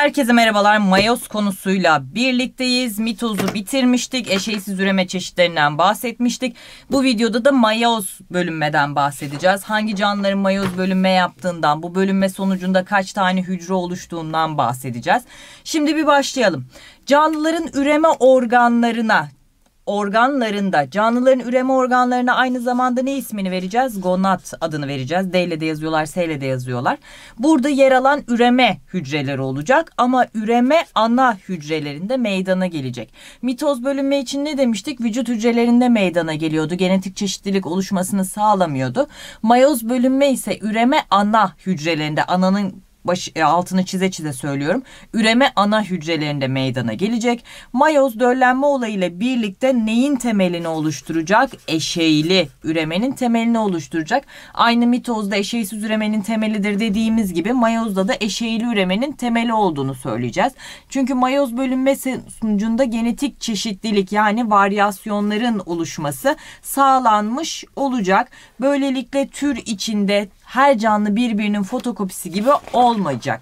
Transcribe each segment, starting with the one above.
Herkese merhabalar. Mayoz konusuyla birlikteyiz. Mitozu bitirmiştik. Eşeğsiz üreme çeşitlerinden bahsetmiştik. Bu videoda da mayoz bölünmeden bahsedeceğiz. Hangi canlıların mayoz bölünme yaptığından, bu bölünme sonucunda kaç tane hücre oluştuğundan bahsedeceğiz. Şimdi bir başlayalım. Canlıların üreme organlarına organlarında canlıların üreme organlarına aynı zamanda ne ismini vereceğiz? Gonad adını vereceğiz. D ile de yazıyorlar, S ile de yazıyorlar. Burada yer alan üreme hücreleri olacak ama üreme ana hücrelerinde meydana gelecek. Mitoz bölünme için ne demiştik? Vücut hücrelerinde meydana geliyordu. Genetik çeşitlilik oluşmasını sağlamıyordu. Mayoz bölünme ise üreme ana hücrelerinde ananın baş, e, altını çize çize söylüyorum. Üreme ana hücrelerinde meydana gelecek. Mayoz döllenme olayıyla birlikte neyin temelini oluşturacak? Eşeyli üremenin temelini oluşturacak. Aynı mitozda eşeysiz üremenin temelidir dediğimiz gibi mayozda da eşeyli üremenin temeli olduğunu söyleyeceğiz. Çünkü mayoz bölünme sonucunda genetik çeşitlilik yani varyasyonların oluşması sağlanmış olacak. Böylelikle tür içinde her canlı birbirinin fotokopisi gibi olmayacak.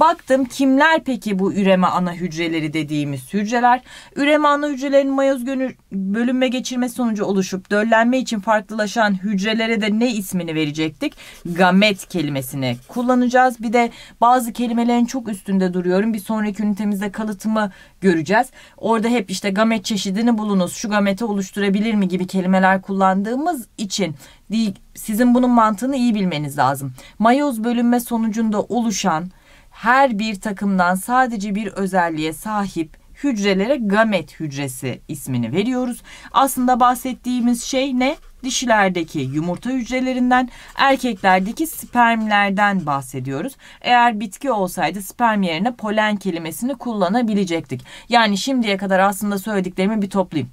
Baktım kimler peki bu üreme ana hücreleri dediğimiz hücreler? Üreme ana hücrelerinin mayoz bölünme geçirme sonucu oluşup döllenme için farklılaşan hücrelere de ne ismini verecektik? Gamet kelimesini kullanacağız. Bir de bazı kelimelerin çok üstünde duruyorum. Bir sonraki ünitemizde kalıtımı göreceğiz. Orada hep işte gamet çeşidini bulunuz, şu gameti oluşturabilir mi gibi kelimeler kullandığımız için değil, sizin bunun mantığını iyi bilmeniz lazım. Mayoz bölünme sonucunda oluşan her bir takımdan sadece bir özelliğe sahip hücrelere gamet hücresi ismini veriyoruz. Aslında bahsettiğimiz şey ne? Dişilerdeki yumurta hücrelerinden, erkeklerdeki spermlerden bahsediyoruz. Eğer bitki olsaydı sperm yerine polen kelimesini kullanabilecektik. Yani şimdiye kadar aslında söylediklerimi bir toplayayım.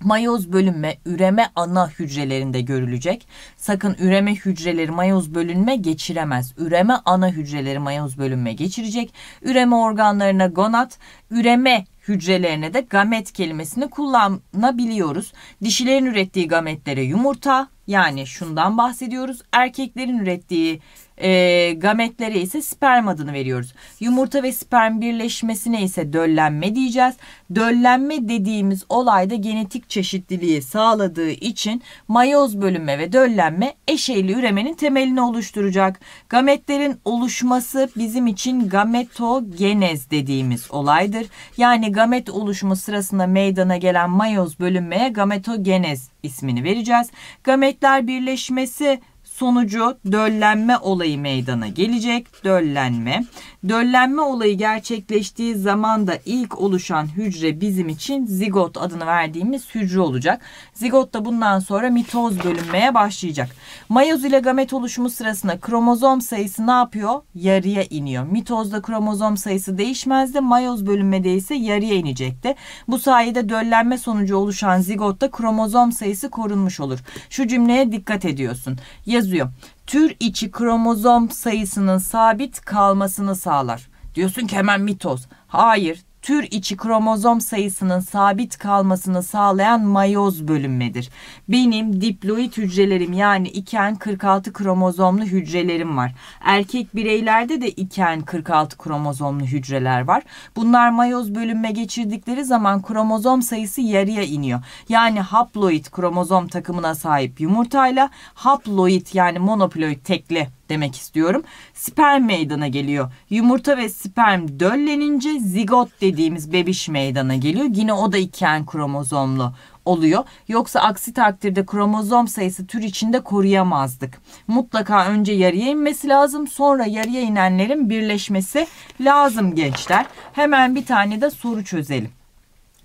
Mayoz bölünme üreme ana hücrelerinde görülecek. Sakın üreme hücreleri mayoz bölünme geçiremez. Üreme ana hücreleri mayoz bölünme geçirecek. Üreme organlarına gonat, üreme hücrelerine de gamet kelimesini kullanabiliyoruz. Dişilerin ürettiği gametlere yumurta yani şundan bahsediyoruz. Erkeklerin ürettiği e, gametlere ise sperm adını veriyoruz. Yumurta ve sperm birleşmesine ise döllenme diyeceğiz. Döllenme dediğimiz olayda genetik çeşitliliği sağladığı için mayoz bölünme ve döllenme eşeyli üremenin temelini oluşturacak. Gametlerin oluşması bizim için gametogenez dediğimiz olaydır. Yani gamet oluşumu sırasında meydana gelen mayoz bölünmeye gametogenez ismini vereceğiz. Gametler birleşmesi sonucu döllenme olayı meydana gelecek. Döllenme. Döllenme olayı gerçekleştiği zaman da ilk oluşan hücre bizim için zigot adını verdiğimiz hücre olacak. Zigot da bundan sonra mitoz bölünmeye başlayacak. Mayoz ile gamet oluşumu sırasında kromozom sayısı ne yapıyor? Yarıya iniyor. Mitozda kromozom sayısı değişmezdi. Mayoz bölünmede ise yarıya inecekti. Bu sayede döllenme sonucu oluşan zigotta kromozom sayısı korunmuş olur. Şu cümleye dikkat ediyorsun. Ya yazıyor. Tür içi kromozom sayısının sabit kalmasını sağlar. Diyorsun ki hemen mitoz. Hayır tür içi kromozom sayısının sabit kalmasını sağlayan mayoz bölünmedir. Benim diploid hücrelerim yani iken 46 kromozomlu hücrelerim var. Erkek bireylerde de iken 46 kromozomlu hücreler var. Bunlar mayoz bölünme geçirdikleri zaman kromozom sayısı yarıya iniyor. Yani haploid kromozom takımına sahip yumurtayla haploid yani monoploid tekli demek istiyorum. Sperm meydana geliyor. Yumurta ve sperm döllenince zigot dediğimiz bebiş meydana geliyor. Yine o da iken kromozomlu oluyor. Yoksa aksi takdirde kromozom sayısı tür içinde koruyamazdık. Mutlaka önce yarıya inmesi lazım. Sonra yarıya inenlerin birleşmesi lazım gençler. Hemen bir tane de soru çözelim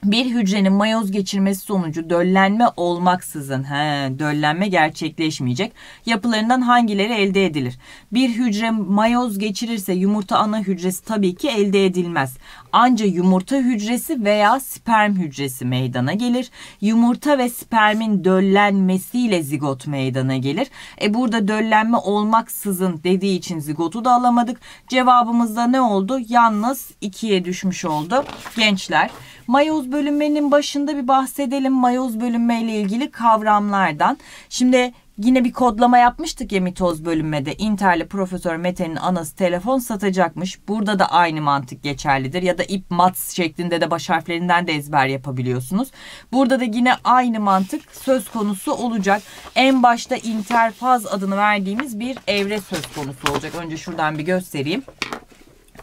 bir hücrenin mayoz geçirmesi sonucu döllenme olmaksızın he, döllenme gerçekleşmeyecek yapılarından hangileri elde edilir? Bir hücre mayoz geçirirse yumurta ana hücresi tabii ki elde edilmez anca yumurta hücresi veya sperm hücresi meydana gelir. Yumurta ve spermin döllenmesiyle zigot meydana gelir. E burada döllenme olmaksızın dediği için zigotu da alamadık. Cevabımızda ne oldu? Yalnız 2'ye düşmüş oldu. Gençler mayoz bölünmenin başında bir bahsedelim mayoz bölünme ile ilgili kavramlardan. Şimdi Yine bir kodlama yapmıştık ya mitoz bölünmede. Inter'li Profesör Mete'nin anası telefon satacakmış. Burada da aynı mantık geçerlidir. Ya da ip mats şeklinde de baş harflerinden de ezber yapabiliyorsunuz. Burada da yine aynı mantık söz konusu olacak. En başta interfaz adını verdiğimiz bir evre söz konusu olacak. Önce şuradan bir göstereyim.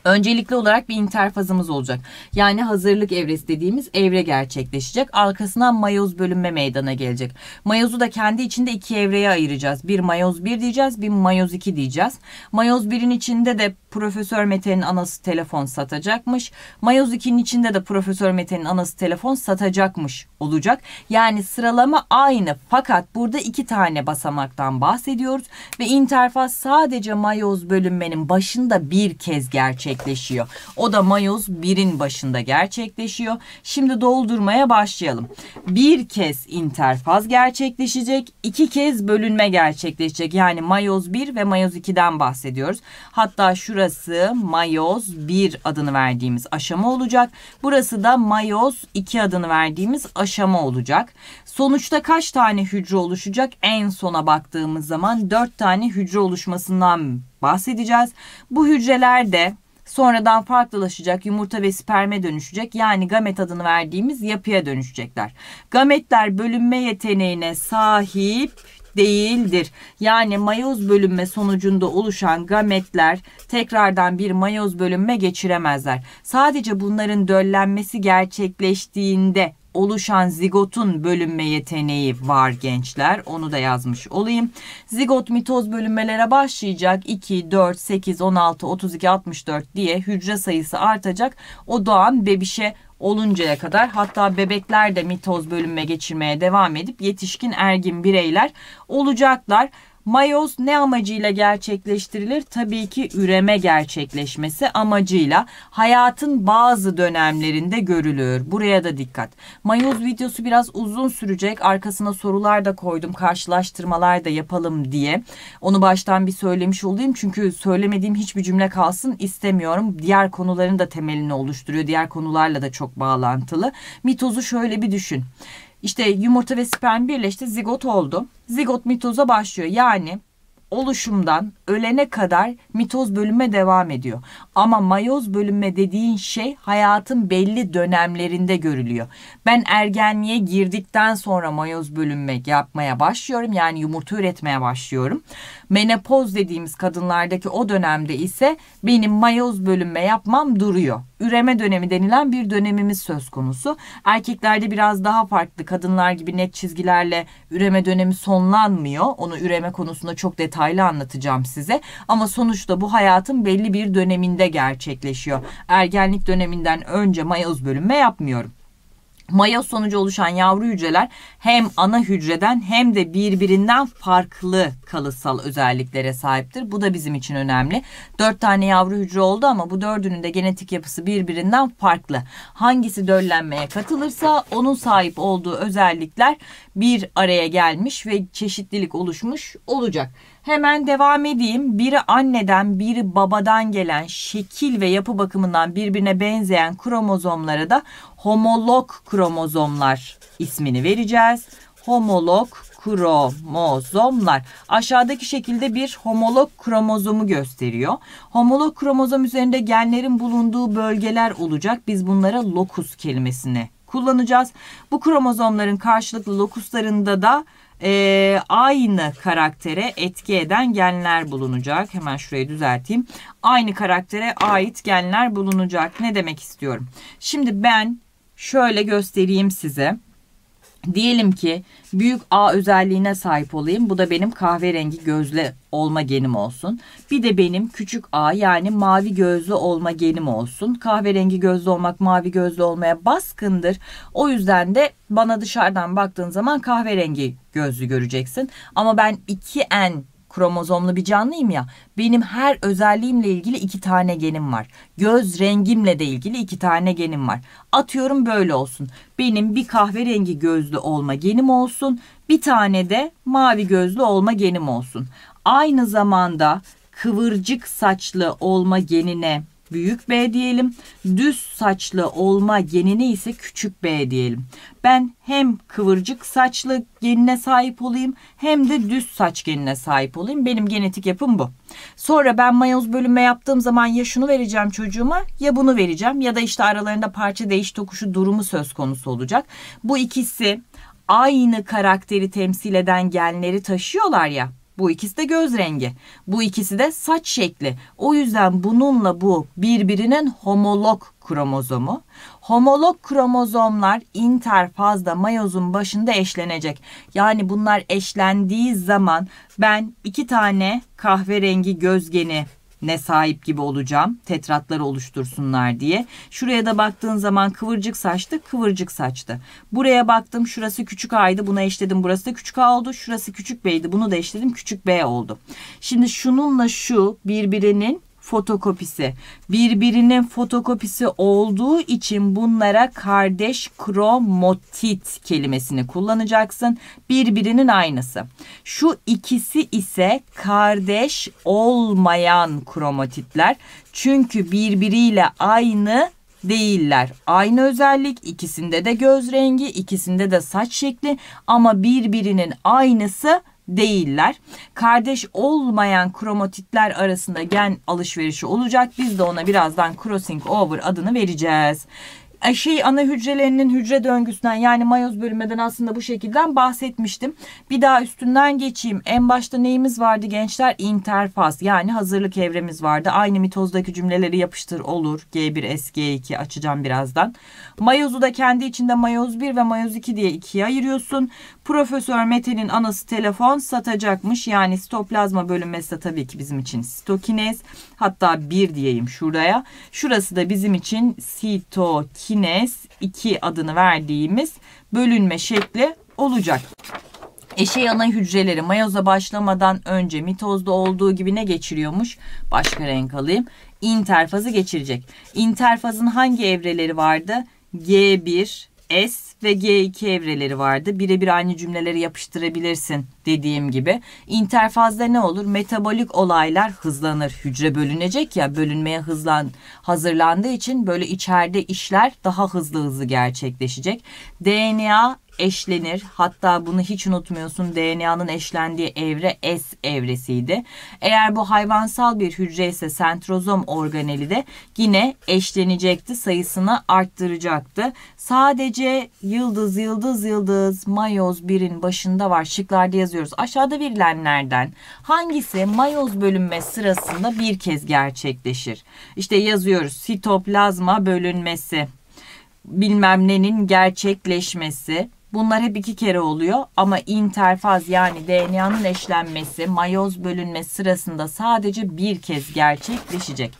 Öncelikli olarak bir interfazımız olacak. Yani hazırlık evresi dediğimiz evre gerçekleşecek. Arkasından mayoz bölünme meydana gelecek. Mayozu da kendi içinde iki evreye ayıracağız. Bir mayoz 1 diyeceğiz, bir mayoz 2 diyeceğiz. Mayoz 1'in içinde de Profesör Mete'nin anası telefon satacakmış. Mayoz 2'nin içinde de Profesör Mete'nin anası telefon satacakmış olacak. Yani sıralama aynı fakat burada iki tane basamaktan bahsediyoruz. Ve interfaz sadece mayoz bölünmenin başında bir kez gerçekleşiyor. O da mayoz 1'in başında gerçekleşiyor. Şimdi doldurmaya başlayalım. Bir kez interfaz gerçekleşecek. iki kez bölünme gerçekleşecek. Yani mayoz 1 ve mayoz 2'den bahsediyoruz. Hatta şurada Burası mayoz 1 adını verdiğimiz aşama olacak. Burası da mayoz 2 adını verdiğimiz aşama olacak. Sonuçta kaç tane hücre oluşacak? En sona baktığımız zaman 4 tane hücre oluşmasından bahsedeceğiz. Bu hücreler de sonradan farklılaşacak, yumurta ve sperme dönüşecek. Yani gamet adını verdiğimiz yapıya dönüşecekler. Gametler bölünme yeteneğine sahip değildir. Yani mayoz bölünme sonucunda oluşan gametler tekrardan bir mayoz bölünme geçiremezler. Sadece bunların döllenmesi gerçekleştiğinde oluşan zigotun bölünme yeteneği var gençler. Onu da yazmış olayım. Zigot mitoz bölünmelere başlayacak. 2, 4, 8, 16, 32, 64 diye hücre sayısı artacak. O doğan bebişe oluncaya kadar hatta bebekler de mitoz bölünme geçirmeye devam edip yetişkin ergin bireyler olacaklar. Mayoz ne amacıyla gerçekleştirilir? Tabii ki üreme gerçekleşmesi amacıyla hayatın bazı dönemlerinde görülür. Buraya da dikkat. Mayoz videosu biraz uzun sürecek. Arkasına sorular da koydum. Karşılaştırmalar da yapalım diye. Onu baştan bir söylemiş olayım. Çünkü söylemediğim hiçbir cümle kalsın istemiyorum. Diğer konuların da temelini oluşturuyor. Diğer konularla da çok bağlantılı. Mitozu şöyle bir düşün. İşte yumurta ve sperm birleşti zigot oldu. Zigot mitoza başlıyor. Yani oluşumdan ölene kadar mitoz bölünme devam ediyor. Ama mayoz bölünme dediğin şey hayatın belli dönemlerinde görülüyor. Ben ergenliğe girdikten sonra mayoz bölünme yapmaya başlıyorum. Yani yumurta üretmeye başlıyorum. Menopoz dediğimiz kadınlardaki o dönemde ise benim mayoz bölünme yapmam duruyor. Üreme dönemi denilen bir dönemimiz söz konusu. Erkeklerde biraz daha farklı. Kadınlar gibi net çizgilerle üreme dönemi sonlanmıyor. Onu üreme konusunda çok detaylı anlatacağım size. Ama sonuçta bu hayatın belli bir döneminde gerçekleşiyor. Ergenlik döneminden önce mayoz bölünme yapmıyorum. Maya sonucu oluşan yavru hücreler hem ana hücreden hem de birbirinden farklı kalıtsal özelliklere sahiptir. Bu da bizim için önemli. Dört tane yavru hücre oldu ama bu dördünün de genetik yapısı birbirinden farklı. Hangisi döllenmeye katılırsa onun sahip olduğu özellikler bir araya gelmiş ve çeşitlilik oluşmuş olacak. Hemen devam edeyim. Biri anneden, biri babadan gelen şekil ve yapı bakımından birbirine benzeyen kromozomlara da homolog kromozomlar ismini vereceğiz. Homolog kromozomlar. Aşağıdaki şekilde bir homolog kromozomu gösteriyor. Homolog kromozom üzerinde genlerin bulunduğu bölgeler olacak. Biz bunlara lokus kelimesini kullanacağız. Bu kromozomların karşılıklı lokuslarında da e, aynı karaktere etki eden genler bulunacak. Hemen şurayı düzelteyim. Aynı karaktere ait genler bulunacak. Ne demek istiyorum? Şimdi ben şöyle göstereyim size. Diyelim ki büyük A özelliğine sahip olayım. Bu da benim kahverengi gözlü olma genim olsun. Bir de benim küçük A yani mavi gözlü olma genim olsun. Kahverengi gözlü olmak mavi gözlü olmaya baskındır. O yüzden de bana dışarıdan baktığın zaman kahverengi gözlü göreceksin. Ama ben 2N kromozomlu bir canlıyım ya. Benim her özelliğimle ilgili iki tane genim var. Göz rengimle de ilgili iki tane genim var. Atıyorum böyle olsun. Benim bir kahverengi gözlü olma genim olsun. Bir tane de mavi gözlü olma genim olsun. Aynı zamanda kıvırcık saçlı olma genine büyük B diyelim. Düz saçlı olma genini ise küçük B diyelim. Ben hem kıvırcık saçlı genine sahip olayım hem de düz saç genine sahip olayım. Benim genetik yapım bu. Sonra ben mayoz bölünme yaptığım zaman ya şunu vereceğim çocuğuma ya bunu vereceğim ya da işte aralarında parça değiş tokuşu durumu söz konusu olacak. Bu ikisi aynı karakteri temsil eden genleri taşıyorlar ya bu ikisi de göz rengi. Bu ikisi de saç şekli. O yüzden bununla bu birbirinin homolog kromozomu. Homolog kromozomlar interfazda mayozun başında eşlenecek. Yani bunlar eşlendiği zaman ben iki tane kahverengi gözgeni ne sahip gibi olacağım tetratlar oluştursunlar diye. Şuraya da baktığın zaman kıvırcık saçtı kıvırcık saçtı. Buraya baktım şurası küçük A'ydı buna eşledim burası da küçük A oldu. Şurası küçük B'ydi bunu da eşledim küçük B oldu. Şimdi şununla şu birbirinin fotokopisi. Birbirinin fotokopisi olduğu için bunlara kardeş kromotit kelimesini kullanacaksın. Birbirinin aynısı. Şu ikisi ise kardeş olmayan kromotitler Çünkü birbiriyle aynı değiller. Aynı özellik ikisinde de göz rengi, ikisinde de saç şekli ama birbirinin aynısı değiller. Kardeş olmayan kromatitler arasında gen alışverişi olacak. Biz de ona birazdan crossing over adını vereceğiz e, şey ana hücrelerinin hücre döngüsünden yani mayoz bölünmeden aslında bu şekilden bahsetmiştim. Bir daha üstünden geçeyim. En başta neyimiz vardı gençler? İnterfaz yani hazırlık evremiz vardı. Aynı mitozdaki cümleleri yapıştır olur. G1S, G2 açacağım birazdan. Mayozu da kendi içinde mayoz 1 ve mayoz 2 diye ikiye ayırıyorsun. Profesör Mete'nin anası telefon satacakmış. Yani stoplazma bölünmesi de tabii ki bizim için sitokinez. Hatta bir diyeyim şuraya. Şurası da bizim için sitokinez 2 adını verdiğimiz bölünme şekli olacak. Eşey ana hücreleri mayoza başlamadan önce mitozda olduğu gibi ne geçiriyormuş? Başka renk alayım. İnterfazı geçirecek. İnterfazın hangi evreleri vardı? G1, S ve G2 evreleri vardı. Birebir aynı cümleleri yapıştırabilirsin dediğim gibi. İnterfazda ne olur? Metabolik olaylar hızlanır. Hücre bölünecek ya bölünmeye hızlan hazırlandığı için böyle içeride işler daha hızlı hızlı gerçekleşecek. DNA eşlenir. Hatta bunu hiç unutmuyorsun. DNA'nın eşlendiği evre S evresiydi. Eğer bu hayvansal bir hücre ise sentrozom organeli de yine eşlenecekti. Sayısını arttıracaktı. Sadece yıldız yıldız yıldız mayoz birin başında var. Şıklarda yazıyoruz. Aşağıda verilenlerden hangisi mayoz bölünme sırasında bir kez gerçekleşir? İşte yazıyoruz. Sitoplazma bölünmesi bilmem nenin gerçekleşmesi, Bunlar hep iki kere oluyor ama interfaz yani DNA'nın eşlenmesi, mayoz bölünmesi sırasında sadece bir kez gerçekleşecek.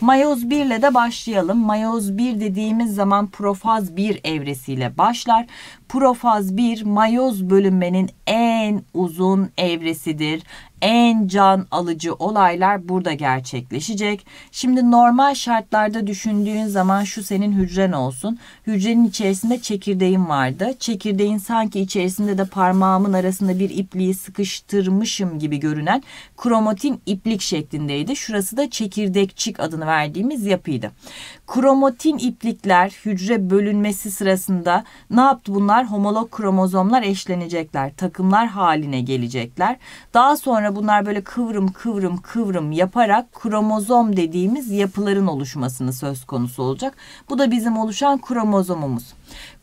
Mayoz 1 ile de başlayalım. Mayoz 1 dediğimiz zaman profaz 1 evresiyle başlar. Profaz 1 mayoz bölünmenin en uzun evresidir en can alıcı olaylar burada gerçekleşecek. Şimdi normal şartlarda düşündüğün zaman şu senin hücren olsun. Hücrenin içerisinde çekirdeğin vardı. Çekirdeğin sanki içerisinde de parmağımın arasında bir ipliği sıkıştırmışım gibi görünen kromatin iplik şeklindeydi. Şurası da çekirdekçik adını verdiğimiz yapıydı. Kromatin iplikler hücre bölünmesi sırasında ne yaptı bunlar? Homolog kromozomlar eşlenecekler. Takımlar haline gelecekler. Daha sonra bunlar böyle kıvrım kıvrım kıvrım yaparak kromozom dediğimiz yapıların oluşmasını söz konusu olacak. Bu da bizim oluşan kromozomumuz.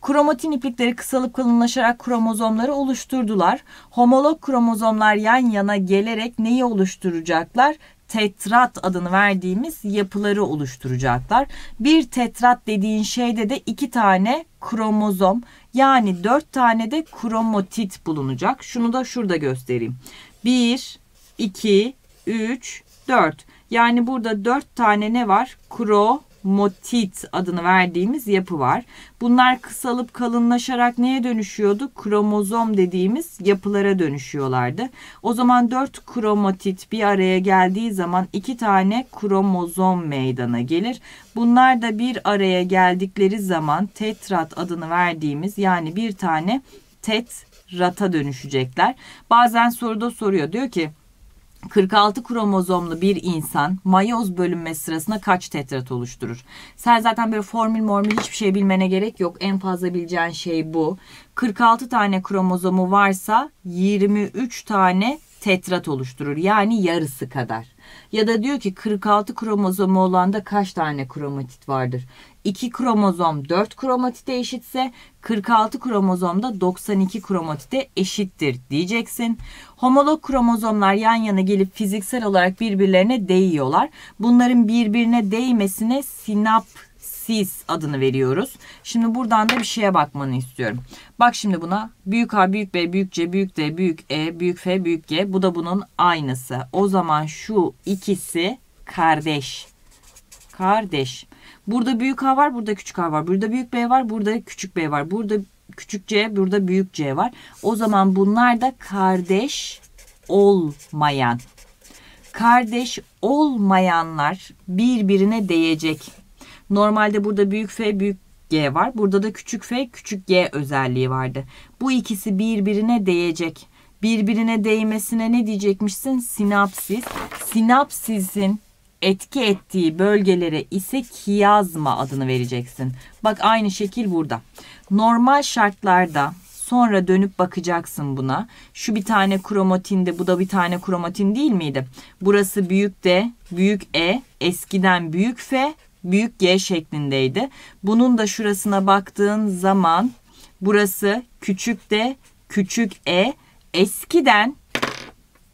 Kromatin iplikleri kısalıp kalınlaşarak kromozomları oluşturdular. Homolog kromozomlar yan yana gelerek neyi oluşturacaklar? tetrat adını verdiğimiz yapıları oluşturacaklar. Bir tetrat dediğin şeyde de iki tane kromozom yani dört tane de kromotit bulunacak. Şunu da şurada göstereyim. Bir, iki, üç, dört. Yani burada dört tane ne var? Kro motit adını verdiğimiz yapı var. Bunlar kısalıp kalınlaşarak neye dönüşüyordu? Kromozom dediğimiz yapılara dönüşüyorlardı. O zaman dört kromatit bir araya geldiği zaman iki tane kromozom meydana gelir. Bunlar da bir araya geldikleri zaman tetrat adını verdiğimiz yani bir tane tetrata dönüşecekler. Bazen soruda soruyor diyor ki 46 kromozomlu bir insan mayoz bölünme sırasında kaç tetrat oluşturur? Sen zaten böyle formül mormül hiçbir şey bilmene gerek yok. En fazla bileceğin şey bu. 46 tane kromozomu varsa 23 tane tetrat oluşturur. Yani yarısı kadar. Ya da diyor ki 46 kromozomu olan da kaç tane kromatit vardır? 2 kromozom 4 kromatite eşitse 46 kromozomda 92 kromatite eşittir diyeceksin. Homolog kromozomlar yan yana gelip fiziksel olarak birbirlerine değiyorlar. Bunların birbirine değmesine sinap siz adını veriyoruz. Şimdi buradan da bir şeye bakmanı istiyorum. Bak şimdi buna büyük A, büyük B, büyük C, büyük D, büyük E, büyük F, büyük G. Bu da bunun aynısı. O zaman şu ikisi kardeş. Kardeş. Burada büyük A var, burada küçük A var. Burada büyük B var, burada küçük B var. Burada küçük C, burada büyük C var. O zaman bunlar da kardeş olmayan. Kardeş olmayanlar birbirine değecek. Normalde burada büyük F büyük G var. Burada da küçük F küçük G özelliği vardı. Bu ikisi birbirine değecek. Birbirine değmesine ne diyecekmişsin? Sinapsis. Sinapsisin etki ettiği bölgelere ise kiyazma adını vereceksin. Bak aynı şekil burada. Normal şartlarda sonra dönüp bakacaksın buna. Şu bir tane kromatinde bu da bir tane kromatin değil miydi? Burası büyük D, büyük E, eskiden büyük F, büyük G şeklindeydi. Bunun da şurasına baktığın zaman burası küçük D, küçük E. Eskiden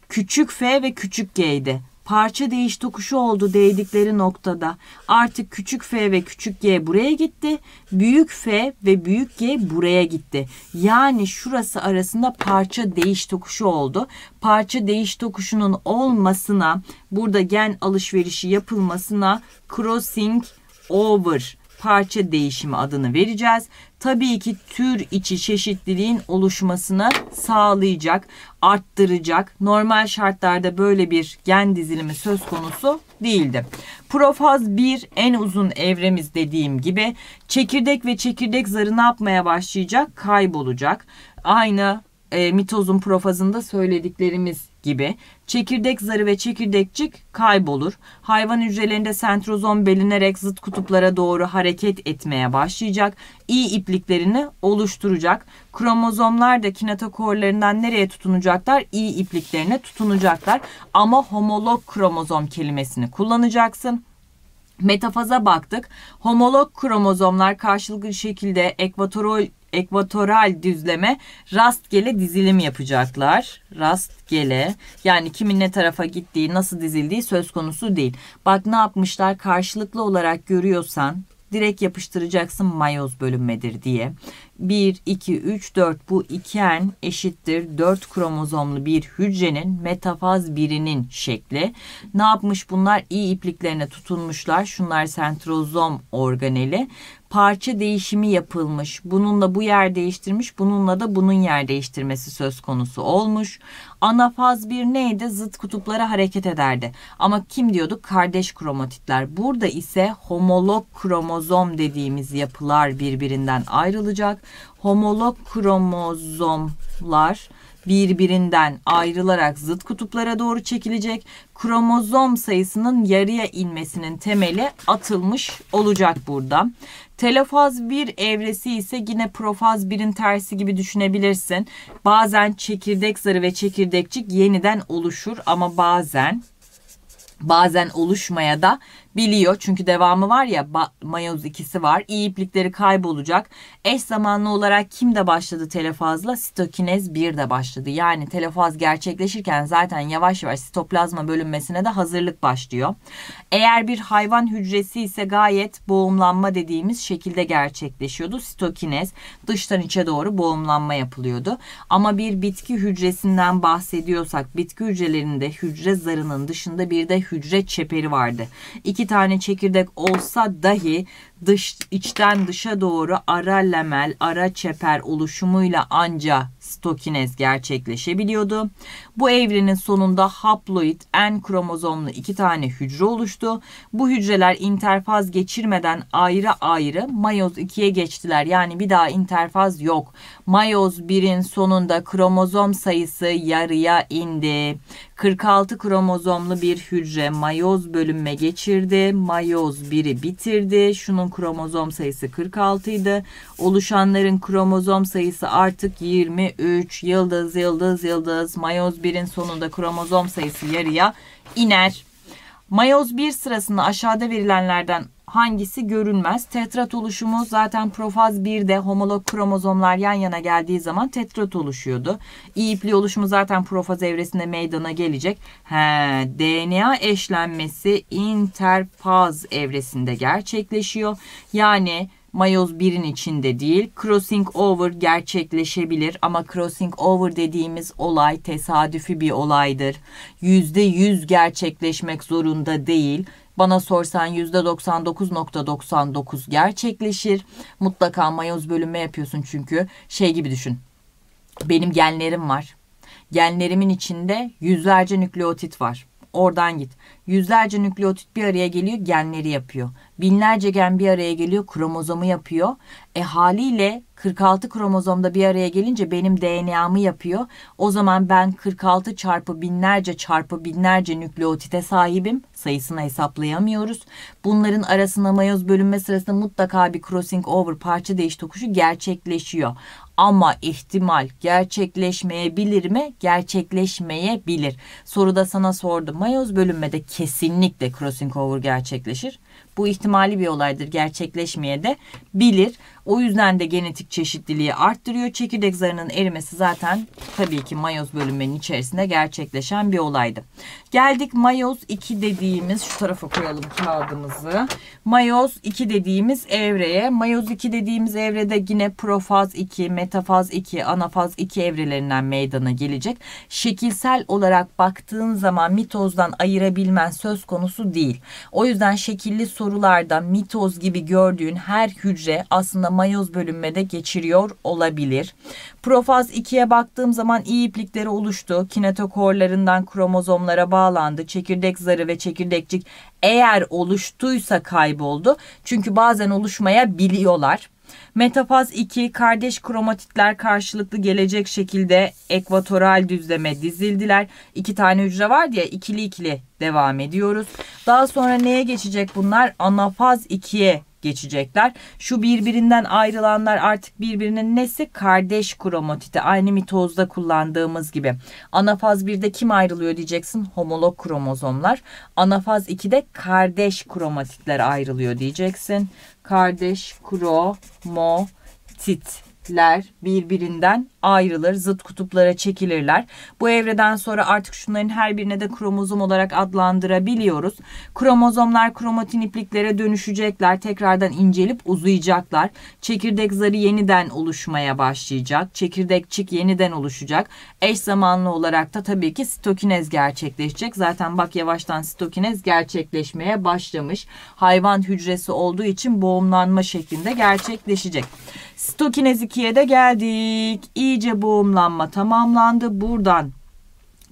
küçük F ve küçük G'ydi parça değiş tokuşu oldu değdikleri noktada. Artık küçük f ve küçük g buraya gitti. Büyük f ve büyük g buraya gitti. Yani şurası arasında parça değiş tokuşu oldu. Parça değiş tokuşunun olmasına, burada gen alışverişi yapılmasına crossing over parça değişimi adını vereceğiz. Tabii ki tür içi çeşitliliğin oluşmasını sağlayacak, arttıracak. Normal şartlarda böyle bir gen dizilimi söz konusu değildi. Profaz 1 en uzun evremiz dediğim gibi çekirdek ve çekirdek zarı ne yapmaya başlayacak? Kaybolacak. Aynı e, mitozun profazında söylediklerimiz gibi çekirdek zarı ve çekirdekçik kaybolur. Hayvan hücrelerinde sentrozom belinerek zıt kutuplara doğru hareket etmeye başlayacak. İ ipliklerini oluşturacak. Kromozomlar da kinetokorlarından nereye tutunacaklar? İ ipliklerine tutunacaklar. Ama homolog kromozom kelimesini kullanacaksın. Metafaza baktık. Homolog kromozomlar karşılıklı şekilde ekvatorol ekvatoral düzleme rastgele dizilim yapacaklar. Rastgele yani kimin ne tarafa gittiği nasıl dizildiği söz konusu değil. Bak ne yapmışlar karşılıklı olarak görüyorsan direkt yapıştıracaksın mayoz bölünmedir diye. 1, 2, 3, 4 bu iken eşittir 4 kromozomlu bir hücrenin metafaz birinin şekli. Ne yapmış bunlar? İyi ipliklerine tutunmuşlar. Şunlar sentrozom organeli parça değişimi yapılmış. Bununla bu yer değiştirmiş, bununla da bunun yer değiştirmesi söz konusu olmuş. Ana faz bir neydi? Zıt kutuplara hareket ederdi. Ama kim diyorduk? Kardeş kromatitler. Burada ise homolog kromozom dediğimiz yapılar birbirinden ayrılacak. Homolog kromozomlar birbirinden ayrılarak zıt kutuplara doğru çekilecek. Kromozom sayısının yarıya inmesinin temeli atılmış olacak burada. Telofaz 1 evresi ise yine profaz 1'in tersi gibi düşünebilirsin. Bazen çekirdek zarı ve çekirdekçik yeniden oluşur ama bazen bazen oluşmaya da biliyor. Çünkü devamı var ya mayoz ikisi var. İyi iplikleri kaybolacak. Eş zamanlı olarak kim de başladı telefazla? Sitokinez 1 de başladı. Yani telefaz gerçekleşirken zaten yavaş yavaş sitoplazma bölünmesine de hazırlık başlıyor. Eğer bir hayvan hücresi ise gayet boğumlanma dediğimiz şekilde gerçekleşiyordu. Sitokinez dıştan içe doğru boğumlanma yapılıyordu. Ama bir bitki hücresinden bahsediyorsak bitki hücrelerinde hücre zarının dışında bir de hücre çeperi vardı. İki iki tane çekirdek olsa dahi dış içten dışa doğru ara lemel, ara çeper oluşumuyla anca stokinez gerçekleşebiliyordu. Bu evrenin sonunda haploid N kromozomlu iki tane hücre oluştu. Bu hücreler interfaz geçirmeden ayrı ayrı mayoz 2'ye geçtiler. Yani bir daha interfaz yok. Mayoz 1'in sonunda kromozom sayısı yarıya indi. 46 kromozomlu bir hücre mayoz bölünme geçirdi. Mayoz 1'i bitirdi. Şunun kromozom sayısı 46 idi. Oluşanların kromozom sayısı artık 23. 3 yıldız yıldız yıldız mayoz 1'in sonunda kromozom sayısı yarıya iner. Mayoz 1 sırasında aşağıda verilenlerden hangisi görünmez? Tetrat oluşumu zaten profaz 1'de homolog kromozomlar yan yana geldiği zaman tetrat oluşuyordu. İ ipli oluşumu zaten profaz evresinde meydana gelecek. He, DNA eşlenmesi interfaz evresinde gerçekleşiyor. Yani mayoz birin içinde değil. Crossing over gerçekleşebilir ama crossing over dediğimiz olay tesadüfi bir olaydır. Yüzde yüz gerçekleşmek zorunda değil. Bana sorsan %99.99 gerçekleşir. Mutlaka mayoz bölünme yapıyorsun çünkü şey gibi düşün. Benim genlerim var. Genlerimin içinde yüzlerce nükleotit var. Oradan git. Yüzlerce nükleotit bir araya geliyor, genleri yapıyor. Binlerce gen bir araya geliyor, kromozomu yapıyor. E haliyle 46 kromozomda bir araya gelince benim DNA'mı yapıyor. O zaman ben 46 çarpı binlerce çarpı binlerce nükleotite sahibim. Sayısını hesaplayamıyoruz. Bunların arasında mayoz bölünme sırasında mutlaka bir crossing over parça değiş tokuşu gerçekleşiyor. Ama ihtimal gerçekleşmeyebilir mi? Gerçekleşmeyebilir. Soruda sana sordu. Mayoz bölünmede kesinlikle crossing over gerçekleşir. Bu ihtimali bir olaydır. Gerçekleşmeye de bilir. O yüzden de genetik çeşitliliği arttırıyor. Çekirdek zarının erimesi zaten tabii ki mayoz bölünmenin içerisinde gerçekleşen bir olaydı. Geldik mayoz 2 dediğimiz şu tarafa koyalım kağıdımızı. Mayoz 2 dediğimiz evreye. Mayoz 2 dediğimiz evrede yine profaz 2, metafaz 2, anafaz 2 evrelerinden meydana gelecek. Şekilsel olarak baktığın zaman mitozdan ayırabilmen söz konusu değil. O yüzden şekilli sorularda mitoz gibi gördüğün her hücre aslında mayoz bölünmede geçiriyor olabilir. Profaz 2'ye baktığım zaman iyi iplikleri oluştu. Kinetokorlarından kromozomlara bağlandı. Çekirdek zarı ve çekirdekcik eğer oluştuysa kayboldu. Çünkü bazen oluşmayabiliyorlar. Metafaz 2 kardeş kromatitler karşılıklı gelecek şekilde ekvatoral düzleme dizildiler. İki tane hücre var diye ikili ikili devam ediyoruz. Daha sonra neye geçecek bunlar? Anafaz 2'ye geçecekler. Şu birbirinden ayrılanlar artık birbirinin nesi? Kardeş kromatiti. Aynı mitozda kullandığımız gibi. Anafaz 1'de kim ayrılıyor diyeceksin? Homolog kromozomlar. Anafaz 2'de kardeş kromatitler ayrılıyor diyeceksin. Kardeş kromatit kentler birbirinden ayrılır, zıt kutuplara çekilirler. Bu evreden sonra artık şunların her birine de kromozom olarak adlandırabiliyoruz. Kromozomlar kromatin ipliklere dönüşecekler, tekrardan incelip uzayacaklar. Çekirdek zarı yeniden oluşmaya başlayacak. Çekirdekçik yeniden oluşacak. Eş zamanlı olarak da tabii ki sitokinez gerçekleşecek. Zaten bak yavaştan sitokinez gerçekleşmeye başlamış. Hayvan hücresi olduğu için boğumlanma şeklinde gerçekleşecek. Stokinez 2'ye de geldik. İyice boğumlanma tamamlandı. Buradan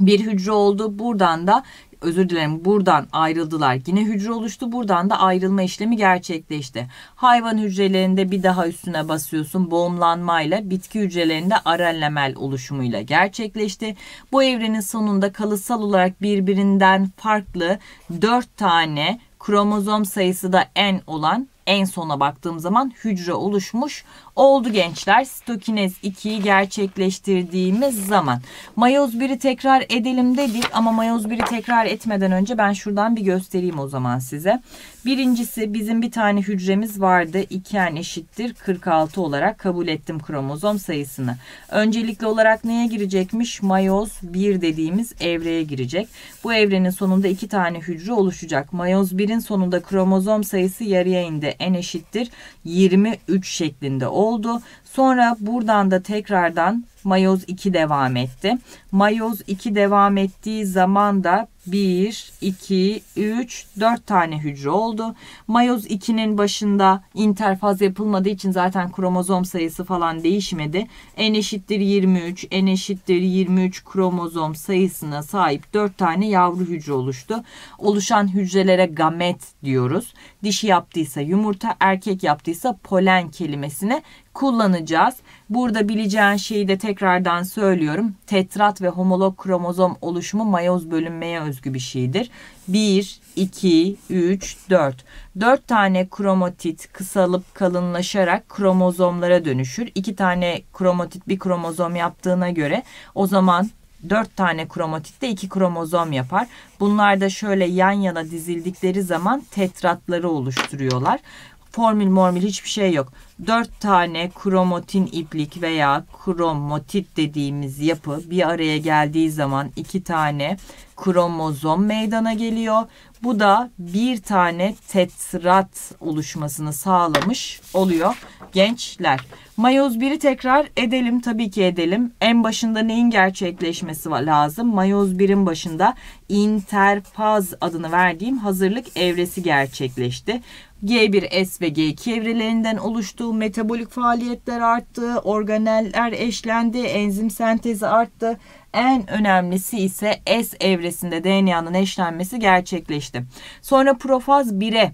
bir hücre oldu. Buradan da özür dilerim buradan ayrıldılar. Yine hücre oluştu. Buradan da ayrılma işlemi gerçekleşti. Hayvan hücrelerinde bir daha üstüne basıyorsun. Boğumlanmayla bitki hücrelerinde arenlemel oluşumuyla gerçekleşti. Bu evrenin sonunda kalıtsal olarak birbirinden farklı 4 tane kromozom sayısı da en olan en sona baktığım zaman hücre oluşmuş. Oldu gençler sitokinez 2'yi gerçekleştirdiğimiz zaman. Mayoz 1'i tekrar edelim dedik ama mayoz 1'i tekrar etmeden önce ben şuradan bir göstereyim o zaman size. Birincisi bizim bir tane hücremiz vardı. 2n eşittir 46 olarak kabul ettim kromozom sayısını. Öncelikli olarak neye girecekmiş? Mayoz 1 dediğimiz evreye girecek. Bu evrenin sonunda iki tane hücre oluşacak. Mayoz 1'in sonunda kromozom sayısı yarıya indi. n eşittir 23 şeklinde oldu. Sonra buradan da tekrardan mayoz 2 devam etti. Mayoz 2 devam ettiği zaman da 1, 2, 3, 4 tane hücre oldu. Mayoz 2'nin başında interfaz yapılmadığı için zaten kromozom sayısı falan değişmedi. N eşittir 23, N eşittir 23 kromozom sayısına sahip 4 tane yavru hücre oluştu. Oluşan hücrelere gamet diyoruz. Dişi yaptıysa yumurta, erkek yaptıysa polen kelimesine kullanacağız. Burada bileceğin şeyi de tekrardan söylüyorum. Tetrat ve homolog kromozom oluşumu mayoz bölünmeye özgü bir şeydir. 1, 2, 3, 4. 4 tane kromatit kısalıp kalınlaşarak kromozomlara dönüşür. 2 tane kromatit bir kromozom yaptığına göre o zaman 4 tane kromatit de 2 kromozom yapar. Bunlar da şöyle yan yana dizildikleri zaman tetratları oluşturuyorlar formül mormül hiçbir şey yok. 4 tane kromatin iplik veya kromotit dediğimiz yapı bir araya geldiği zaman 2 tane kromozom meydana geliyor. Bu da bir tane tetrat oluşmasını sağlamış oluyor gençler. Mayoz 1'i tekrar edelim tabii ki edelim. En başında neyin gerçekleşmesi lazım? Mayoz 1'in başında interfaz adını verdiğim hazırlık evresi gerçekleşti. G1S ve G2 evrelerinden oluştuğu Metabolik faaliyetler arttı, organeller eşlendi, enzim sentezi arttı. En önemlisi ise S evresinde DNA'nın eşlenmesi gerçekleşti. Sonra profaz 1'e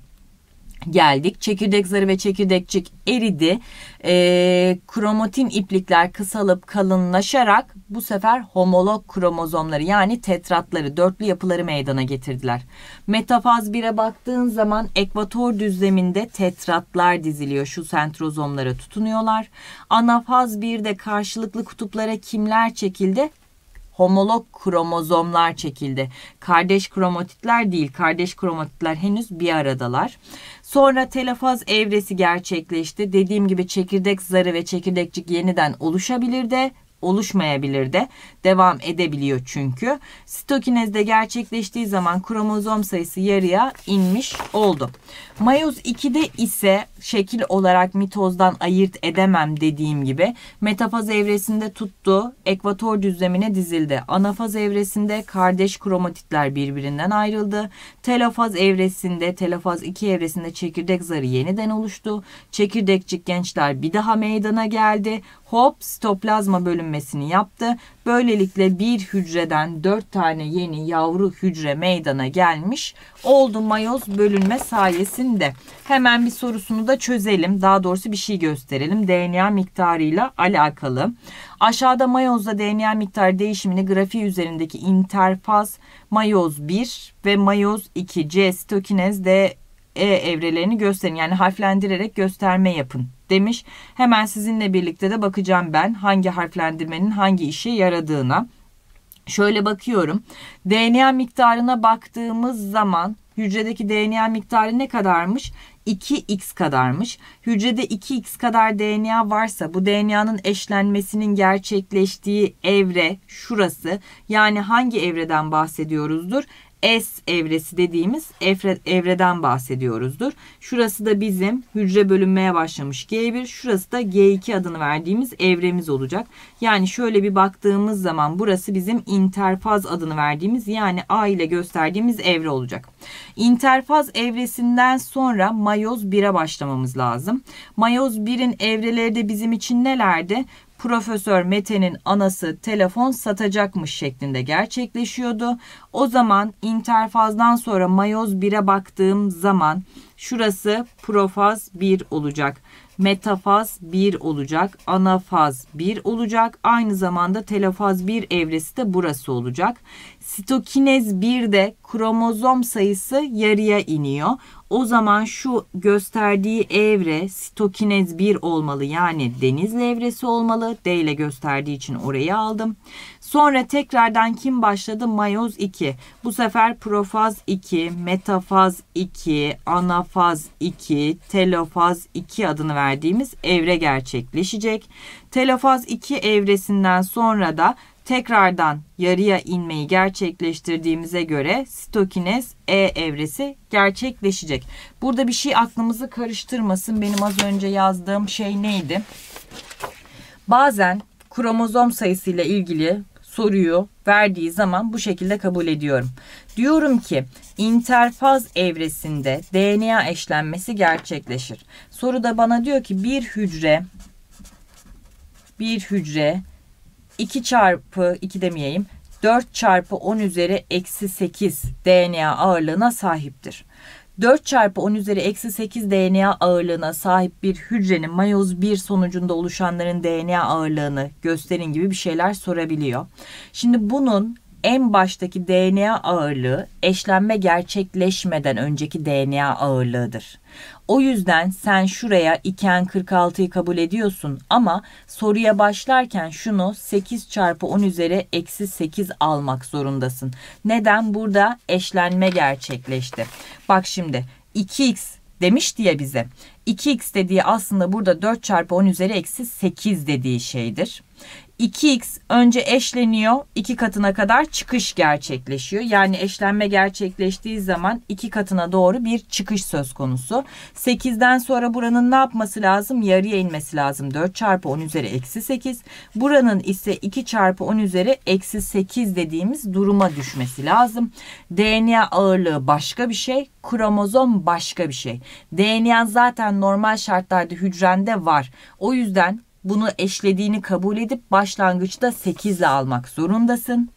geldik. Çekirdek zarı ve çekirdekçik eridi. E, kromatin iplikler kısalıp kalınlaşarak bu sefer homolog kromozomları yani tetratları, dörtlü yapıları meydana getirdiler. Metafaz 1'e baktığın zaman ekvator düzleminde tetratlar diziliyor. Şu sentrozomlara tutunuyorlar. Anafaz 1'de karşılıklı kutuplara kimler çekildi? homolog kromozomlar çekildi. Kardeş kromatitler değil, kardeş kromatitler henüz bir aradalar. Sonra telefaz evresi gerçekleşti. Dediğim gibi çekirdek zarı ve çekirdekcik yeniden oluşabilir de oluşmayabilir de devam edebiliyor çünkü. Stokinezde gerçekleştiği zaman kromozom sayısı yarıya inmiş oldu. Mayoz 2'de ise şekil olarak mitozdan ayırt edemem dediğim gibi metafaz evresinde tuttu, ekvator düzlemine dizildi. Anafaz evresinde kardeş kromatitler birbirinden ayrıldı. Telofaz evresinde, telofaz 2 evresinde çekirdek zarı yeniden oluştu. Çekirdekçik gençler bir daha meydana geldi. Hop sitoplazma bölünmesini yaptı. Böyle Böylelikle bir hücreden dört tane yeni yavru hücre meydana gelmiş oldu mayoz bölünme sayesinde. Hemen bir sorusunu da çözelim. Daha doğrusu bir şey gösterelim. DNA miktarıyla alakalı. Aşağıda mayozda DNA miktar değişimini grafiği üzerindeki interfaz mayoz 1 ve mayoz 2 C sitokinez D e evrelerini gösterin. Yani harflendirerek gösterme yapın demiş. Hemen sizinle birlikte de bakacağım ben hangi harflendirmenin hangi işe yaradığına. Şöyle bakıyorum. DNA miktarına baktığımız zaman hücredeki DNA miktarı ne kadarmış? 2x kadarmış. Hücrede 2x kadar DNA varsa bu DNA'nın eşlenmesinin gerçekleştiği evre şurası. Yani hangi evreden bahsediyoruzdur? S evresi dediğimiz evreden bahsediyoruzdur. Şurası da bizim hücre bölünmeye başlamış G1, şurası da G2 adını verdiğimiz evremiz olacak. Yani şöyle bir baktığımız zaman burası bizim interfaz adını verdiğimiz yani A ile gösterdiğimiz evre olacak. İnterfaz evresinden sonra mayoz 1'e başlamamız lazım. Mayoz 1'in evreleri de bizim için nelerdi? Profesör Mete'nin anası telefon satacakmış şeklinde gerçekleşiyordu. O zaman interfazdan sonra mayoz 1'e baktığım zaman şurası profaz 1 olacak. Metafaz 1 olacak, anafaz 1 olacak. Aynı zamanda telefaz 1 evresi de burası olacak. Sitokinez 1'de kromozom sayısı yarıya iniyor. O zaman şu gösterdiği evre sitokinez 1 olmalı. Yani deniz evresi olmalı. D ile gösterdiği için orayı aldım. Sonra tekrardan kim başladı? Mayoz 2. Bu sefer profaz 2, metafaz 2, anafaz 2, telofaz 2 adını verdiğimiz evre gerçekleşecek. Telofaz 2 evresinden sonra da Tekrardan yarıya inmeyi gerçekleştirdiğimize göre sitokinez E evresi gerçekleşecek. Burada bir şey aklımızı karıştırmasın. Benim az önce yazdığım şey neydi? Bazen kromozom sayısıyla ilgili soruyu verdiği zaman bu şekilde kabul ediyorum. Diyorum ki interfaz evresinde DNA eşlenmesi gerçekleşir. Soruda bana diyor ki bir hücre bir hücre 2 çarpı 2 demeyeyim 4 çarpı 10 üzeri eksi 8 DNA ağırlığına sahiptir. 4 çarpı 10 üzeri eksi 8 DNA ağırlığına sahip bir hücrenin mayoz 1 sonucunda oluşanların DNA ağırlığını gösterin gibi bir şeyler sorabiliyor. Şimdi bunun en baştaki DNA ağırlığı eşlenme gerçekleşmeden önceki DNA ağırlığıdır. O yüzden sen şuraya 2 46'yı kabul ediyorsun ama soruya başlarken şunu 8 çarpı 10 üzeri eksi 8 almak zorundasın. Neden? Burada eşlenme gerçekleşti. Bak şimdi 2x demiş diye bize. 2x dediği aslında burada 4 çarpı 10 üzeri eksi 8 dediği şeydir. 2x önce eşleniyor. 2 katına kadar çıkış gerçekleşiyor. Yani eşlenme gerçekleştiği zaman 2 katına doğru bir çıkış söz konusu. 8'den sonra buranın ne yapması lazım? Yarıya inmesi lazım. 4 çarpı 10 üzeri eksi 8. Buranın ise 2 çarpı 10 üzeri eksi 8 dediğimiz duruma düşmesi lazım. DNA ağırlığı başka bir şey. Kromozom başka bir şey. DNA zaten normal şartlarda hücrende var. O yüzden bunu eşlediğini kabul edip başlangıçta 8 ile almak zorundasın.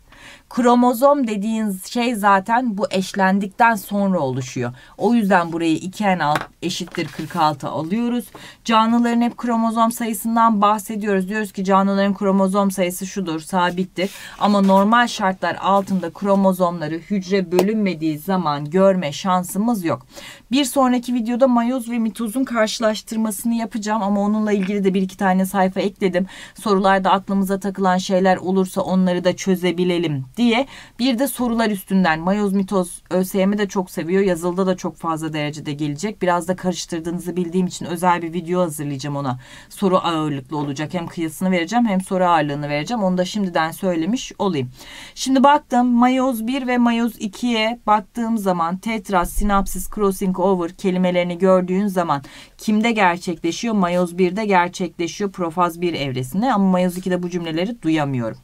Kromozom dediğiniz şey zaten bu eşlendikten sonra oluşuyor. O yüzden burayı 2n alt eşittir 46 alıyoruz. Canlıların hep kromozom sayısından bahsediyoruz. Diyoruz ki canlıların kromozom sayısı şudur sabittir. Ama normal şartlar altında kromozomları hücre bölünmediği zaman görme şansımız yok. Bir sonraki videoda mayoz ve mitozun karşılaştırmasını yapacağım ama onunla ilgili de bir iki tane sayfa ekledim. Sorularda aklımıza takılan şeyler olursa onları da çözebilelim diye bir de sorular üstünden mayoz mitoz ÖSYM de çok seviyor. Yazılıda da çok fazla derecede gelecek. Biraz da karıştırdığınızı bildiğim için özel bir video hazırlayacağım ona. Soru ağırlıklı olacak. Hem kıyasını vereceğim hem soru ağırlığını vereceğim. Onu da şimdiden söylemiş olayım. Şimdi baktım mayoz 1 ve mayoz 2'ye baktığım zaman tetras, sinapsis, crossing over kelimelerini gördüğün zaman kimde gerçekleşiyor? Mayoz 1'de gerçekleşiyor. Profaz 1 evresinde ama mayoz 2'de bu cümleleri duyamıyorum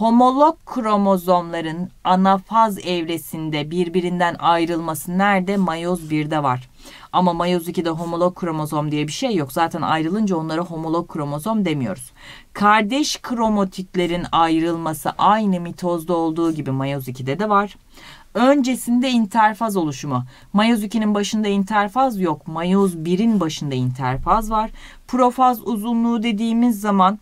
homolog kromozomların anafaz evresinde birbirinden ayrılması nerede? Mayoz 1'de var. Ama mayoz 2'de homolog kromozom diye bir şey yok. Zaten ayrılınca onlara homolog kromozom demiyoruz. Kardeş kromotitlerin ayrılması aynı mitozda olduğu gibi mayoz 2'de de var. Öncesinde interfaz oluşumu. Mayoz 2'nin başında interfaz yok. Mayoz 1'in başında interfaz var. Profaz uzunluğu dediğimiz zaman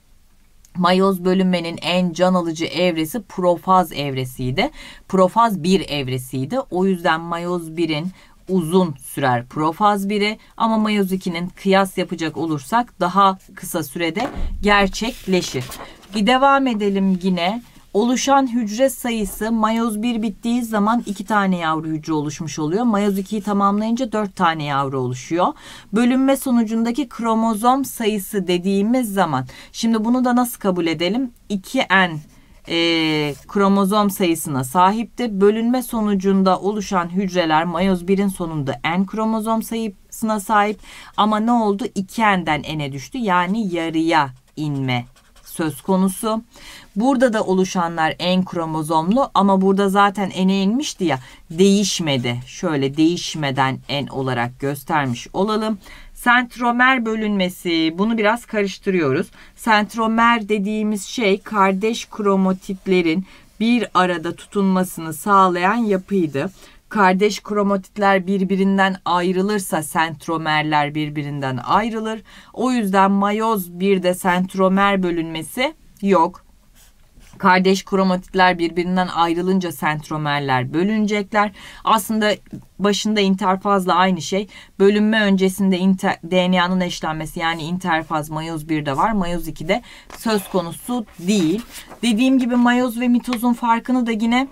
Mayoz bölünmenin en can alıcı evresi profaz evresiydi. Profaz 1 evresiydi. O yüzden mayoz 1'in uzun sürer profaz 1'i ama mayoz 2'nin kıyas yapacak olursak daha kısa sürede gerçekleşir. Bir devam edelim yine oluşan hücre sayısı mayoz 1 bittiği zaman 2 tane yavru hücre oluşmuş oluyor. Mayoz 2'yi tamamlayınca 4 tane yavru oluşuyor. Bölünme sonucundaki kromozom sayısı dediğimiz zaman şimdi bunu da nasıl kabul edelim? 2N e, kromozom sayısına sahipti. Bölünme sonucunda oluşan hücreler mayoz 1'in sonunda N kromozom sayısına sahip ama ne oldu? 2N'den N'e düştü yani yarıya inme söz konusu. Burada da oluşanlar en kromozomlu ama burada zaten ene inmişti ya değişmedi. Şöyle değişmeden en olarak göstermiş olalım. Sentromer bölünmesi bunu biraz karıştırıyoruz. Sentromer dediğimiz şey kardeş kromotitlerin bir arada tutunmasını sağlayan yapıydı kardeş kromatitler birbirinden ayrılırsa sentromerler birbirinden ayrılır. O yüzden mayoz bir de sentromer bölünmesi yok. Kardeş kromatitler birbirinden ayrılınca sentromerler bölünecekler. Aslında başında interfazla aynı şey. Bölünme öncesinde DNA'nın eşlenmesi yani interfaz mayoz 1'de var. Mayoz 2'de söz konusu değil. Dediğim gibi mayoz ve mitozun farkını da yine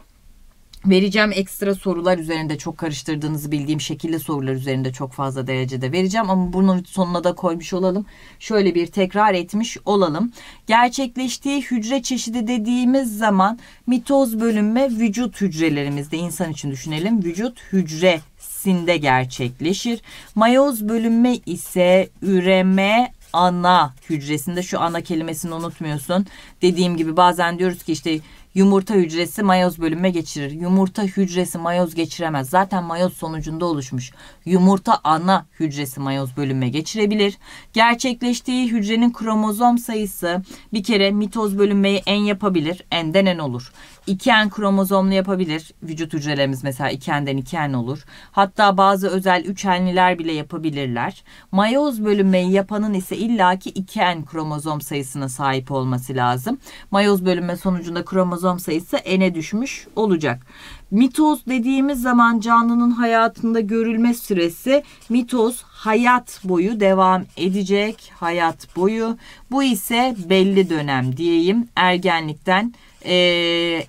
vereceğim ekstra sorular üzerinde çok karıştırdığınızı bildiğim şekilde sorular üzerinde çok fazla derecede vereceğim ama bunun sonuna da koymuş olalım. Şöyle bir tekrar etmiş olalım. Gerçekleştiği hücre çeşidi dediğimiz zaman mitoz bölünme vücut hücrelerimizde insan için düşünelim. Vücut hücre sinde gerçekleşir. Mayoz bölünme ise üreme ana hücresinde şu ana kelimesini unutmuyorsun. Dediğim gibi bazen diyoruz ki işte Yumurta hücresi mayoz bölünme geçirir. Yumurta hücresi mayoz geçiremez. Zaten mayoz sonucunda oluşmuş. Yumurta ana hücresi mayoz bölünme geçirebilir. Gerçekleştiği hücrenin kromozom sayısı bir kere mitoz bölünmeyi en yapabilir. En denen olur. 2N kromozomlu yapabilir. Vücut hücrelerimiz mesela 2N'den 2 olur. Hatta bazı özel 3N'liler bile yapabilirler. Mayoz bölünmeyi yapanın ise illaki 2N kromozom sayısına sahip olması lazım. Mayoz bölünme sonucunda kromozom sayısı N'e düşmüş olacak. Mitoz dediğimiz zaman canlının hayatında görülme süresi mitoz hayat boyu devam edecek hayat boyu. Bu ise belli dönem diyeyim ergenlikten e,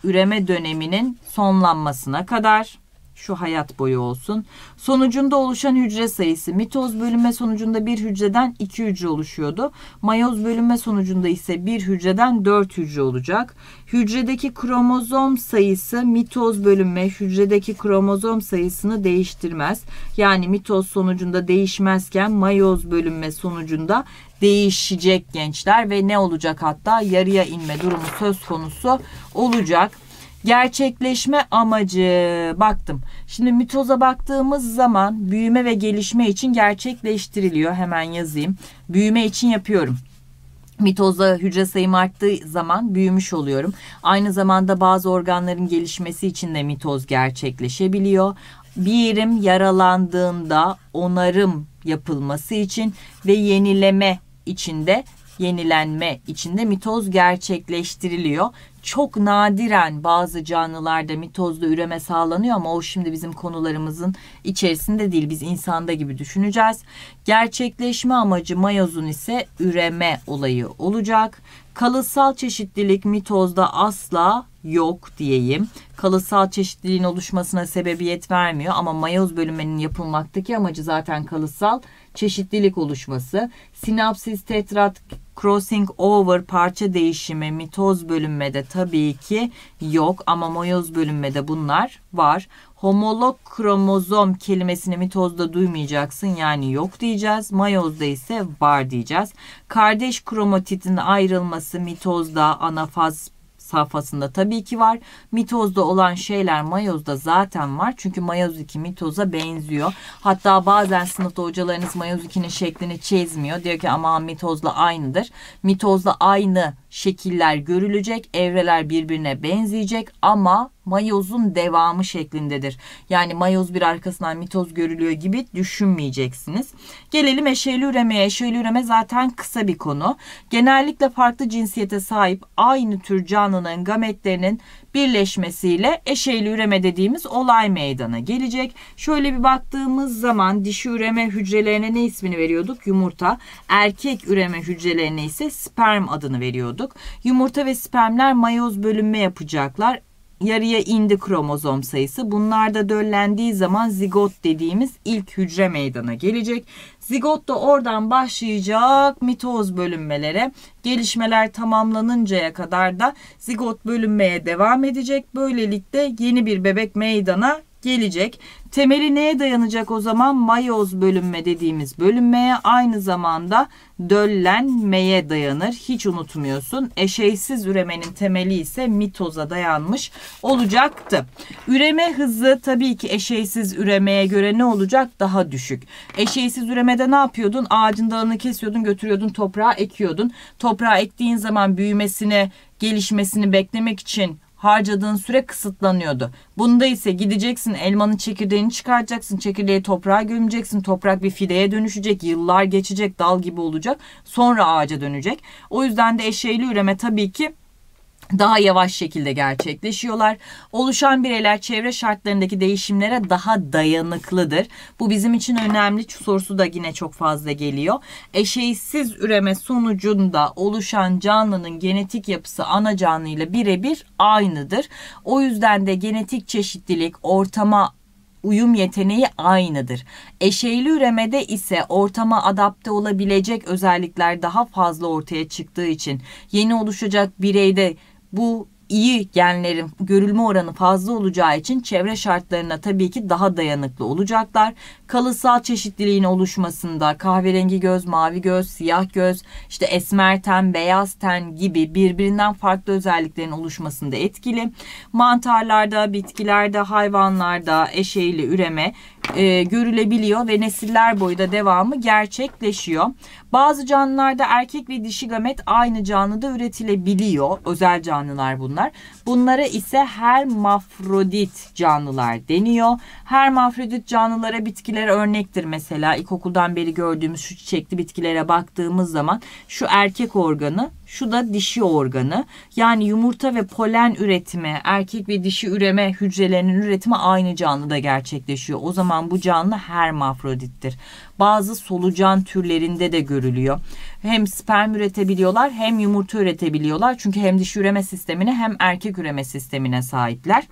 üreme döneminin sonlanmasına kadar şu hayat boyu olsun. Sonucunda oluşan hücre sayısı mitoz bölünme sonucunda bir hücreden iki hücre oluşuyordu. Mayoz bölünme sonucunda ise bir hücreden dört hücre olacak. Hücredeki kromozom sayısı mitoz bölünme hücredeki kromozom sayısını değiştirmez. Yani mitoz sonucunda değişmezken mayoz bölünme sonucunda değişecek gençler ve ne olacak hatta yarıya inme durumu söz konusu olacak. Gerçekleşme amacı baktım. Şimdi mitoza baktığımız zaman büyüme ve gelişme için gerçekleştiriliyor. Hemen yazayım. Büyüme için yapıyorum. Mitozda hücre sayım arttığı zaman büyümüş oluyorum. Aynı zamanda bazı organların gelişmesi için de mitoz gerçekleşebiliyor. Bir yerim yaralandığında onarım yapılması için ve yenileme içinde yenilenme içinde mitoz gerçekleştiriliyor çok nadiren bazı canlılarda mitozda üreme sağlanıyor ama o şimdi bizim konularımızın içerisinde değil. Biz insanda gibi düşüneceğiz. Gerçekleşme amacı mayozun ise üreme olayı olacak. Kalıtsal çeşitlilik mitozda asla yok diyeyim. Kalıtsal çeşitliliğin oluşmasına sebebiyet vermiyor ama mayoz bölümünün yapılmaktaki amacı zaten kalıtsal çeşitlilik oluşması. Sinapsis, tetrat, Crossing over parça değişimi mitoz bölünmede tabii ki yok ama moyoz bölünmede bunlar var. Homolog kromozom kelimesini mitozda duymayacaksın yani yok diyeceğiz. Mayozda ise var diyeceğiz. Kardeş kromatitin ayrılması mitozda anafaz safhasında tabii ki var. Mitozda olan şeyler mayozda zaten var. Çünkü mayoz 2 mitoza benziyor. Hatta bazen sınıfta hocalarınız mayoz 2'nin şeklini çizmiyor. Diyor ki ama mitozla aynıdır. Mitozla aynı şekiller görülecek, evreler birbirine benzeyecek ama mayozun devamı şeklindedir. Yani mayoz bir arkasından mitoz görülüyor gibi düşünmeyeceksiniz. Gelelim eşeyli üremeye. Eşeyli üreme zaten kısa bir konu. Genellikle farklı cinsiyete sahip aynı tür canlının gametlerinin birleşmesiyle eşeyli üreme dediğimiz olay meydana gelecek. Şöyle bir baktığımız zaman dişi üreme hücrelerine ne ismini veriyorduk? Yumurta. Erkek üreme hücrelerine ise sperm adını veriyorduk. Yumurta ve spermler mayoz bölünme yapacaklar yarıya indi kromozom sayısı. Bunlar da döllendiği zaman zigot dediğimiz ilk hücre meydana gelecek. Zigot da oradan başlayacak mitoz bölünmelere. Gelişmeler tamamlanıncaya kadar da zigot bölünmeye devam edecek. Böylelikle yeni bir bebek meydana gelecek. Temeli neye dayanacak o zaman? Mayoz bölünme dediğimiz bölünmeye aynı zamanda döllenmeye dayanır. Hiç unutmuyorsun. Eşeysiz üremenin temeli ise mitoza dayanmış olacaktı. Üreme hızı tabii ki eşeysiz üremeye göre ne olacak? Daha düşük. Eşeysiz üremede ne yapıyordun? Ağacın dalını kesiyordun, götürüyordun, toprağa ekiyordun. Toprağa ektiğin zaman büyümesine gelişmesini beklemek için harcadığın süre kısıtlanıyordu. Bunda ise gideceksin elmanın çekirdeğini çıkaracaksın, Çekirdeği toprağa gömeceksin. Toprak bir fideye dönüşecek. Yıllar geçecek. Dal gibi olacak. Sonra ağaca dönecek. O yüzden de eşeğli üreme tabii ki daha yavaş şekilde gerçekleşiyorlar. Oluşan bireyler çevre şartlarındaki değişimlere daha dayanıklıdır. Bu bizim için önemli sorusu da yine çok fazla geliyor. Eşeğsiz üreme sonucunda oluşan canlının genetik yapısı ana canlıyla birebir aynıdır. O yüzden de genetik çeşitlilik ortama uyum yeteneği aynıdır. Eşeyli üremede ise ortama adapte olabilecek özellikler daha fazla ortaya çıktığı için yeni oluşacak bireyde bu iyi genlerin görülme oranı fazla olacağı için çevre şartlarına tabii ki daha dayanıklı olacaklar. Kalısal çeşitliliğin oluşmasında kahverengi göz, mavi göz, siyah göz, işte esmer ten, beyaz ten gibi birbirinden farklı özelliklerin oluşmasında etkili. Mantarlarda, bitkilerde, hayvanlarda eşeğili üreme e, görülebiliyor ve nesiller boyu da devamı gerçekleşiyor. Bazı canlılarda erkek ve dişi gamet aynı canlıda üretilebiliyor. Özel canlılar bunlar. Bunlara ise hermafrodit canlılar deniyor. Hermafrodit canlılara bitkiler örnektir mesela. İlkokuldan beri gördüğümüz şu çiçekli bitkilere baktığımız zaman şu erkek organı şu da dişi organı. Yani yumurta ve polen üretimi, erkek ve dişi üreme hücrelerinin üretimi aynı canlıda gerçekleşiyor. O zaman bu canlı hermafrodittir. Bazı solucan türlerinde de görülüyor. Hem sperm üretebiliyorlar hem yumurta üretebiliyorlar. Çünkü hem dişi üreme sistemine hem erkek üreme sistemine sahipler.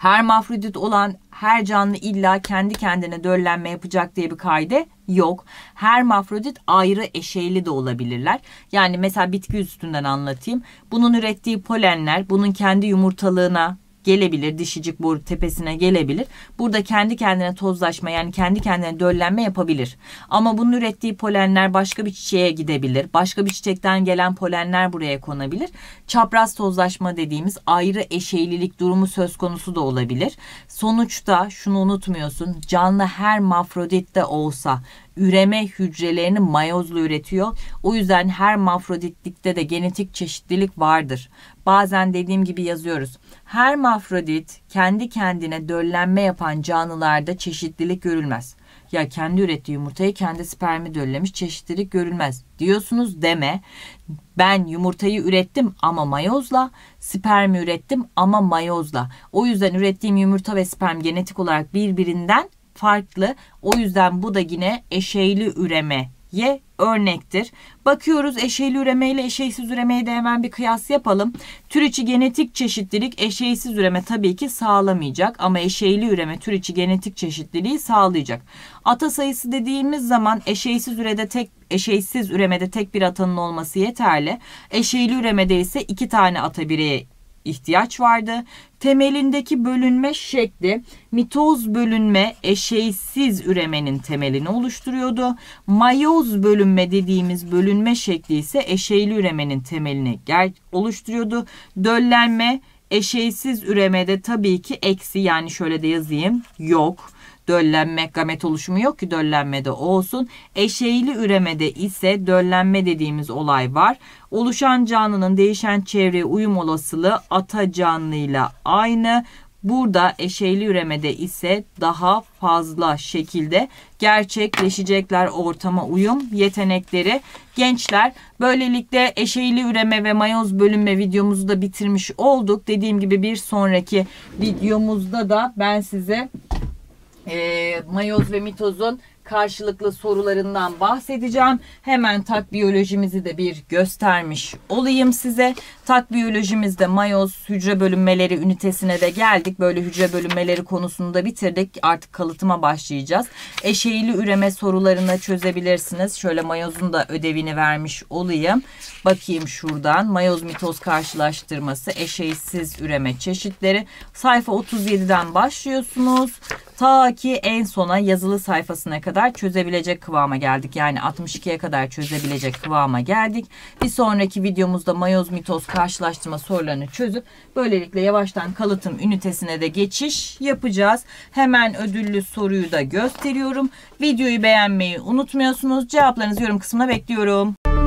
Her mafrodit olan her canlı illa kendi kendine döllenme yapacak diye bir kaide yok. Her mafrodit ayrı eşeyli de olabilirler. Yani mesela bitki üstünden anlatayım. Bunun ürettiği polenler bunun kendi yumurtalığına gelebilir. Dişicik boru tepesine gelebilir. Burada kendi kendine tozlaşma yani kendi kendine döllenme yapabilir. Ama bunun ürettiği polenler başka bir çiçeğe gidebilir. Başka bir çiçekten gelen polenler buraya konabilir. Çapraz tozlaşma dediğimiz ayrı eşeylilik durumu söz konusu da olabilir. Sonuçta şunu unutmuyorsun. Canlı her mafrodit de olsa üreme hücrelerini mayozla üretiyor. O yüzden her mafroditlikte de genetik çeşitlilik vardır. Bazen dediğim gibi yazıyoruz. Hermafrodit kendi kendine döllenme yapan canlılarda çeşitlilik görülmez. Ya kendi ürettiği yumurtayı kendi spermi döllemiş çeşitlilik görülmez diyorsunuz deme. Ben yumurtayı ürettim ama mayozla, spermi ürettim ama mayozla. O yüzden ürettiğim yumurta ve sperm genetik olarak birbirinden farklı. O yüzden bu da yine eşeyli üremeye örnektir. Bakıyoruz eşeyli üreme ile eşeysiz üremeyi de hemen bir kıyas yapalım. Tür içi genetik çeşitlilik eşeysiz üreme tabii ki sağlamayacak ama eşeyli üreme tür içi genetik çeşitliliği sağlayacak. Ata sayısı dediğimiz zaman eşeysiz ürede tek eşeysiz üremede tek bir atanın olması yeterli. Eşeyli üremede ise iki tane ata bireye ihtiyaç vardı. Temelindeki bölünme şekli mitoz bölünme eşeğsiz üremenin temelini oluşturuyordu. Mayoz bölünme dediğimiz bölünme şekli ise eşeğli üremenin temelini oluşturuyordu. Döllenme eşeğsiz üremede tabii ki eksi yani şöyle de yazayım yok. Döllenme gamet oluşumu yok ki döllenmede olsun. Eşeğili üremede ise döllenme dediğimiz olay var. Oluşan canlının değişen çevreye uyum olasılığı ata canlıyla aynı. Burada eşeğli üremede ise daha fazla şekilde gerçekleşecekler ortama uyum yetenekleri. Gençler böylelikle eşeğli üreme ve mayoz bölünme videomuzu da bitirmiş olduk. Dediğim gibi bir sonraki videomuzda da ben size e, mayoz ve mitozun karşılıklı sorularından bahsedeceğim. Hemen tak biyolojimizi de bir göstermiş olayım size. Tak biyolojimizde mayoz hücre bölünmeleri ünitesine de geldik. Böyle hücre bölünmeleri konusunu bitirdik. Artık kalıtıma başlayacağız. Eşeğili üreme sorularını çözebilirsiniz. Şöyle mayozun da ödevini vermiş olayım. Bakayım şuradan. Mayoz mitoz karşılaştırması, eşeğsiz üreme çeşitleri. Sayfa 37'den başlıyorsunuz. Ta ki en sona yazılı sayfasına kadar çözebilecek kıvama geldik. Yani 62'ye kadar çözebilecek kıvama geldik. Bir sonraki videomuzda mayoz mitoz karşılaştırma sorularını çözüp böylelikle yavaştan kalıtım ünitesine de geçiş yapacağız. Hemen ödüllü soruyu da gösteriyorum. Videoyu beğenmeyi unutmuyorsunuz. Cevaplarınızı yorum kısmına bekliyorum.